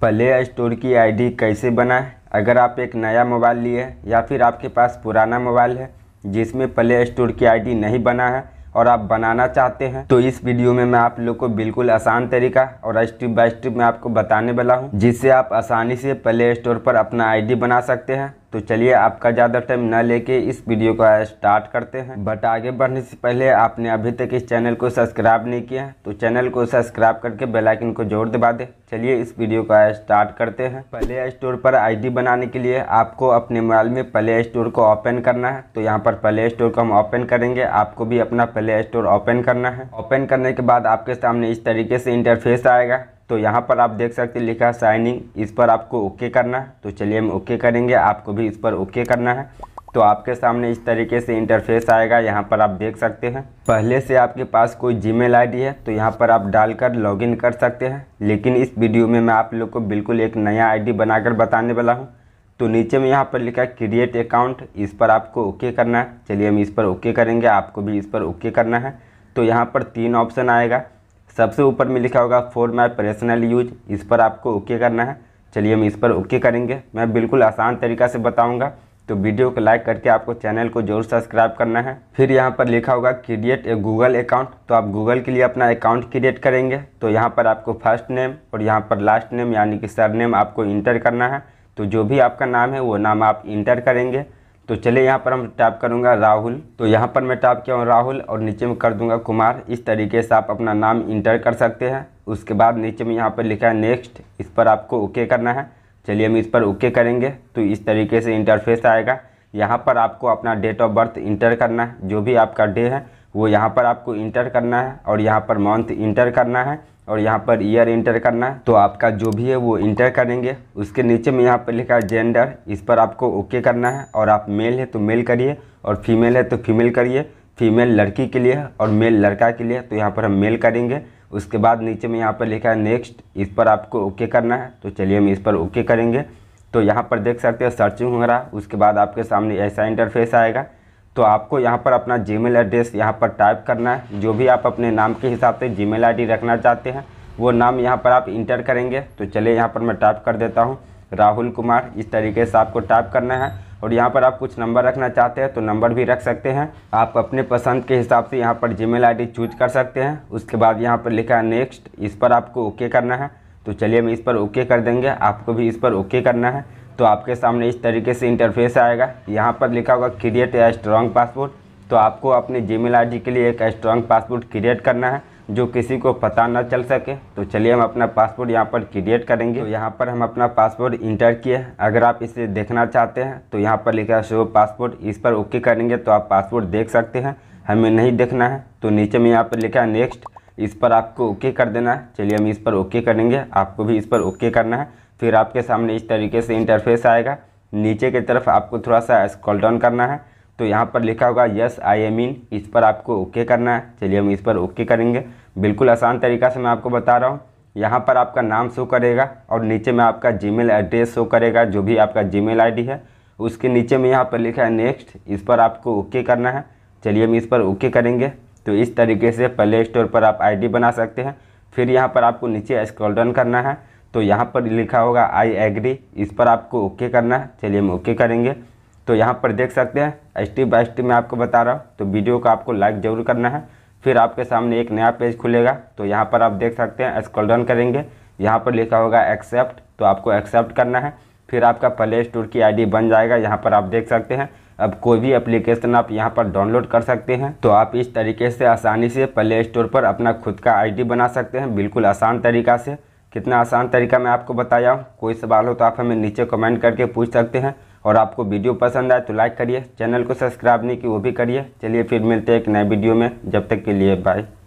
play store की ID कैसे बनाए अगर आप एक नया मोबाइल लिए हैं या फिर आपके पास पुराना मोबाइल है जिसमें प्ले स्टोर की आईडी नहीं बना है और आप बनाना चाहते हैं तो इस वीडियो में मैं आप लोग को बिल्कुल आसान तरीका और स्टेप बाय स्टेप मैं आपको बताने वाला हूँ जिससे आप आसानी से प्ले स्टोर पर अपना आईडी बना सकते हैं तो चलिए आपका ज़्यादा टाइम ना लेके इस वीडियो को स्टार्ट करते हैं बट आगे बढ़ने से पहले आपने अभी तक इस चैनल को सब्सक्राइब नहीं किया तो चैनल को सब्सक्राइब करके बेल आइकन को जोर दबा दें चलिए इस वीडियो को स्टार्ट करते हैं प्ले स्टोर पर आईडी बनाने के लिए आपको अपने मोबाइल में प्ले स्टोर को ओपन करना है तो यहाँ पर प्ले स्टोर को हम ओपन करेंगे आपको भी अपना प्ले स्टोर ओपन करना है ओपन करने के बाद आपके सामने इस तरीके से इंटरफेस आएगा तो यहाँ पर आप देख सकते लिखा साइनिंग इस पर आपको ओके करना है तो चलिए हम ओके करेंगे आपको भी इस पर ओके करना है तो आपके सामने इस तरीके से इंटरफेस आएगा यहाँ पर आप देख सकते हैं पहले से आपके पास कोई जीमेल आईडी है तो यहाँ पर आप डालकर लॉगिन कर सकते हैं लेकिन इस वीडियो में मैं आप लोग को बिल्कुल एक नया आईडी बनाकर बताने वाला हूँ तो नीचे में यहाँ पर लिखा है क्रिएट अकाउंट इस पर आपको ओके करना है चलिए हम इस पर ओके करेंगे आपको भी इस पर ओके करना है तो यहाँ पर तीन ऑप्शन आएगा सबसे ऊपर में लिखा होगा फॉर माई पर्सनल यूज इस पर आपको ओके करना है चलिए हम इस पर ओके करेंगे मैं बिल्कुल आसान तरीका से बताऊंगा तो वीडियो को लाइक करके आपको चैनल को जरूर सब्सक्राइब करना है फिर यहाँ पर लिखा होगा क्रिएट ए गूगल अकाउंट तो आप गूगल के लिए अपना अकाउंट क्रिएट करेंगे तो यहाँ पर आपको फर्स्ट नेम और यहाँ पर लास्ट नेम यानी कि सर नेम आपको इंटर करना है तो जो भी आपका नाम है वो नाम आप इंटर करेंगे तो चलिए यहाँ पर हम टाइप करूँगा राहुल तो यहाँ पर मैं टाइप किया हूँ राहुल और नीचे में कर दूंगा कुमार इस तरीके से आप अपना नाम इंटर कर सकते हैं उसके बाद नीचे में यहाँ पर लिखा है नेक्स्ट इस पर आपको ओके करना है चलिए हम इस पर ओके करेंगे तो इस तरीके से इंटरफेस आएगा यहाँ पर आपको अपना डेट ऑफ बर्थ इंटर करना है जो भी आपका डे है वो यहाँ पर आपको इंटर करना है और यहाँ पर मंथ इंटर करना है और यहाँ पर ईयर इंटर करना है तो आपका जो भी है वो इंटर करेंगे उसके नीचे में यहाँ पर लिखा है जेंडर इस पर आपको ओके करना है और आप मेल है तो मेल करिए और फीमेल है तो फीमेल करिए फीमेल लड़की के लिए और मेल लड़का के लिए तो यहाँ पर हम मेल करेंगे उसके बाद नीचे में यहाँ पर लिखा है नेक्स्ट इस पर आपको ओके करना है तो चलिए हम इस पर ओके करेंगे तो यहाँ पर देख सकते हैं सर्चिंग हो रहा उसके बाद आपके सामने ऐसा इंटरफेस आएगा तो आपको यहाँ पर अपना जीमेल एड्रेस यहाँ पर टाइप करना है जो भी आप अपने नाम के हिसाब से जीमेल आईडी रखना चाहते हैं वो नाम यहाँ पर आप इंटर करेंगे तो चलिए यहाँ पर मैं टाइप कर देता हूँ राहुल कुमार इस तरीके से आपको टाइप करना है और यहाँ पर आप कुछ नंबर रखना चाहते हैं तो नंबर भी रख सकते हैं आप अपने पसंद के हिसाब से यहाँ पर जी मेल चूज कर सकते हैं उसके बाद यहाँ पर लिखा है नेक्स्ट इस पर आपको ओके करना है तो चलिए मैं इस पर ओके कर देंगे आपको भी इस पर ओके करना है तो आपके सामने इस तरीके से इंटरफेस आएगा यहाँ पर लिखा होगा क्रिएट या स्ट्रॉन्ग पासपोर्ट तो आपको अपने जी मेल के लिए एक स्ट्रॉन्ग पासपोर्ट क्रिएट करना है जो किसी को पता ना चल सके तो चलिए हम अपना पासपोर्ट यहाँ पर क्रिएट करेंगे तो यहाँ पर हम अपना पासपोर्ट इंटर किए अगर आप इसे देखना चाहते हैं तो यहाँ पर लिखा है शो पासपोर्ट इस पर ओके करेंगे तो आप पासपोर्ट देख सकते हैं हमें नहीं देखना है तो नीचे में यहाँ पर लिखा है नेक्स्ट इस पर आपको ओके कर देना है चलिए हम इस पर ओके करेंगे आपको भी इस पर ओके करना है फिर आपके सामने इस तरीके से इंटरफेस आएगा नीचे की तरफ आपको थोड़ा सा स्कॉल डाउन करना है तो यहाँ पर लिखा होगा यस आई एम इन इस पर आपको ओके करना है चलिए हम इस पर ओके करेंगे बिल्कुल आसान तरीका से मैं आपको बता रहा हूँ यहाँ पर आपका नाम शो करेगा और नीचे में आपका जी एड्रेस शो करेगा जो भी आपका जी मेल है उसके नीचे में यहाँ पर लिखा है नेक्स्ट इस पर आपको ओके करना है चलिए हम इस पर ओके करेंगे तो इस तरीके से प्ले स्टोर पर आप आईडी बना सकते हैं फिर यहाँ पर आपको नीचे स्क्रॉल डाउन करना है तो यहाँ पर लिखा होगा आई एग्री इस पर आपको ओके करना है चलिए हम ओके करेंगे तो यहाँ पर देख सकते हैं स्टेप बाय स्टेप मैं आपको बता रहा हूँ तो वीडियो को आपको लाइक ज़रूर करना है फिर आपके सामने एक नया पेज खुलेगा तो यहाँ पर आप देख सकते हैं स्क्रॉल डाउन करेंगे यहाँ पर लिखा होगा एक्सेप्ट तो आपको एक्सेप्ट करना है फिर आपका प्ले स्टोर की आईडी बन जाएगा यहाँ पर आप देख सकते हैं अब कोई भी एप्लीकेशन आप यहाँ पर डाउनलोड कर सकते हैं तो आप इस तरीके से आसानी से प्ले स्टोर पर अपना खुद का आईडी बना सकते हैं बिल्कुल आसान तरीका से कितना आसान तरीका मैं आपको बताया हूँ कोई सवाल हो तो आप हमें नीचे कमेंट करके पूछ सकते हैं और आपको वीडियो पसंद आए तो लाइक करिए चैनल को सब्सक्राइब नहीं की वो भी करिए चलिए फिर मिलते हैं एक नए वीडियो में जब तक के लिए बाय